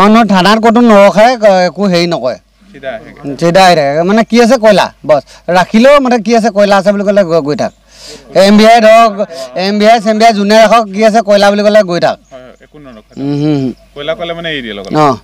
অঁ নহয় থানাত ক'তো নৰখে একো হেৰি নকয় চিধাই থাকে মানে কি আছে কয়লা বছ ৰাখিলেও মানে কি আছে কয়লা আছে বুলি ক'লে গৈ থাক এম বি আই ধৰক M B I same B I যোনে ৰাখক কি আছে কয়লা বুলি ক'লে গৈ থাক অঁ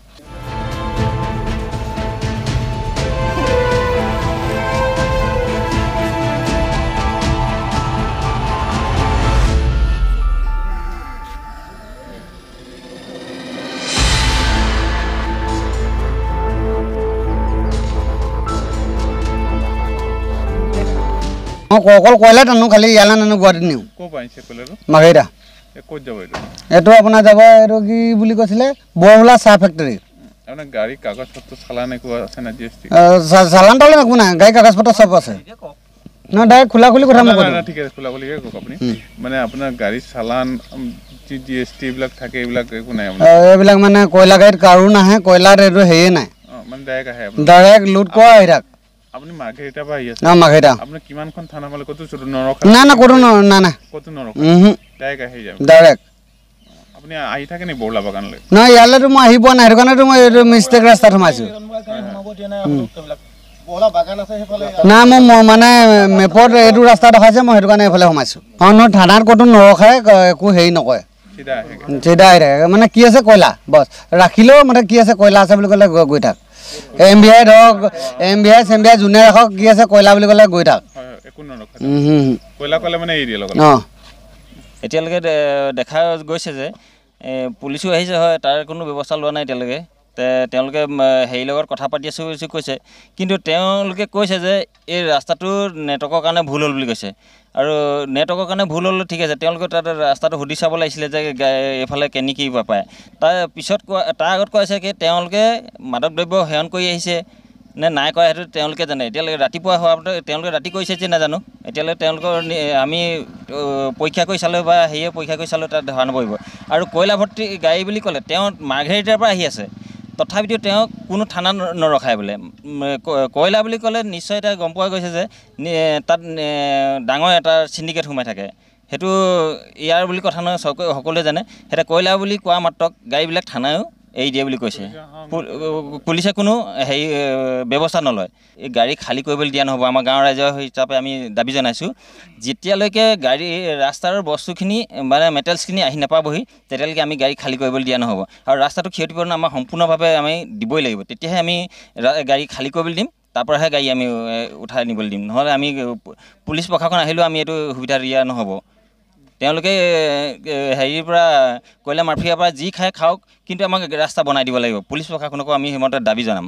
কয়লা খালি ইয়ালান আনো গুৱাহাটীত নিওঁ মাঘেৰা এইটো আপোনাৰ যাব এইটো কি বুলি কৈছিলে বৰহোলা চাহ ফেক্টৰী কয়লা গাড়ীত কাৰো নাহে কয়লাত এইটো হেৰিয়ে নাই ডাইৰেক্ট লোড কৰা আপুনি মাগৰিটা ৰাস্তা মানে মেপৰ এটো ৰাস্তা দেখাইছে মই সেইটো কাৰণে এফালে সোমাইছো অন থানাৰ কত নৰখায় একো হেৰি নকয় থাকে মানে কি আছে কয়লা বছ ৰাখিলেও মানে কি আছে কয়লা আছে বুলি ক'লে গৈ থাক এম বি আই ধৰক M B I same B I যোনে ৰাখক কি আছে কয়লা বুলি ক'লে গৈ থাক অঁ এতিয়ালৈকে দেখা গৈছে যে পুলিচো আহিছে হয় তাৰ কোনো ব্যৱস্থা লোৱা নাই এতিয়ালৈকে তেওঁলোকে হেৰি লগত কথা পাতি আছো বুলি কৈছে কিন্তু তেওঁলোকে কৈছে যে এই ৰাস্তাটো নেটৱৰ্কৰ কাৰণে ভুল হ'ল বুলি কৈছে আৰু নেটৱৰ্কৰ কাৰণে ভুল হ'ল ঠিক আছে তেওঁলোকে তাত ৰাস্তাটো সুধি চাব লাগিছিলে যে এইফালে কেনেকি পায় তাৰ পিছত কোৱা তাৰ আগত কৈছে কি তেওঁলোকে মাদক দ্ৰব্য সেৱন কৰি আহিছে নে নাই কৰা সেইটো তেওঁলোকে জানে এতিয়ালৈকে ৰাতিপুৱা হোৱা তেওঁলোকে ৰাতি কৰিছে যে নাজানো এতিয়ালৈকে তেওঁলোকৰ আমি পৰীক্ষা কৰি চালোঁ বা হেৰিয়ে পৰীক্ষা কৰি চালোঁ তাত ধৰা নপৰিব আৰু কয়লাভৰ্তি গাড়ী বুলি ক'লে তেওঁ মাৰ্ঘেৰিটাৰ পৰা আহি আছে তথাপিতো তেওঁ কোনো থানা নৰখায় বোলে কয়লা বুলি ক'লে নিশ্চয় এতিয়া গম পোৱা গৈছে যে তাত ডাঙৰ এটা চিণ্ডিকেট সোমাই থাকে সেইটো ইয়াৰ বুলি কথা নহয় সকলোৱে জানে সেইটো কয়লা বুলি কোৱা মাত্ৰক গাড়ীবিলাক থানায়ো এই দিয়ে বুলি কৈছে পুলিচে কোনো হেৰি ব্যৱস্থা নলয় এই গাড়ী খালী কৰিবলৈ দিয়া নহ'ব আমাৰ গাঁৱৰ ৰাইজৰ হিচাপে আমি দাবী জনাইছোঁ যেতিয়ালৈকে গাড়ী ৰাস্তাৰ বস্তুখিনি মানে মেটেলছখিনি আহি নাপাবহি তেতিয়ালৈকে আমি গাড়ী খালী কৰিবলৈ দিয়া নহ'ব আৰু ৰাস্তাটো ক্ষতিপূৰণ আমাৰ সম্পূৰ্ণভাৱে আমি দিবই লাগিব তেতিয়াহে আমি গাড়ী খালী কৰিবলৈ দিম তাৰপৰাহে গাড়ী আমি উঠাই নিবলৈ দিম নহ'লে আমি পুলিচ প্ৰশাসন আহিলেও আমি এইটো সুবিধা দিয়া নহ'ব তেওঁলোকে হেৰিৰ পৰা কয়লা মাফিয়াৰ পৰা যি খায় খাওক কিন্তু আমাক ৰাস্তা বনাই দিব লাগিব পুলিচ প্ৰশাসনকো আমি সেইমতে দাবী জনাম